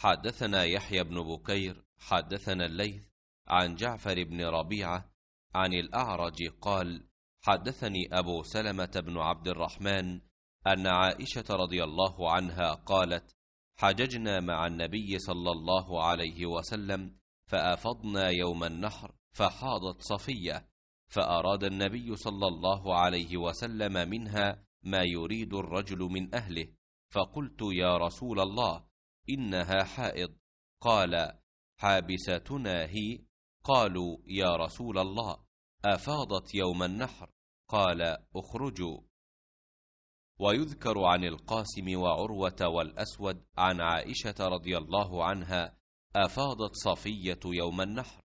حدثنا يحيى بن بكير حدثنا الليث عن جعفر بن ربيعه عن الاعرج قال حدثني ابو سلمه بن عبد الرحمن ان عائشه رضي الله عنها قالت حججنا مع النبي صلى الله عليه وسلم فافضنا يوم النحر فحاضت صفيه فاراد النبي صلى الله عليه وسلم منها ما يريد الرجل من اهله فقلت يا رسول الله إنها حائض قال حابستنا هي قالوا يا رسول الله أفاضت يوم النحر قال اخرجوا ويذكر عن القاسم وعروة والأسود عن عائشة رضي الله عنها أفاضت صفية يوم النحر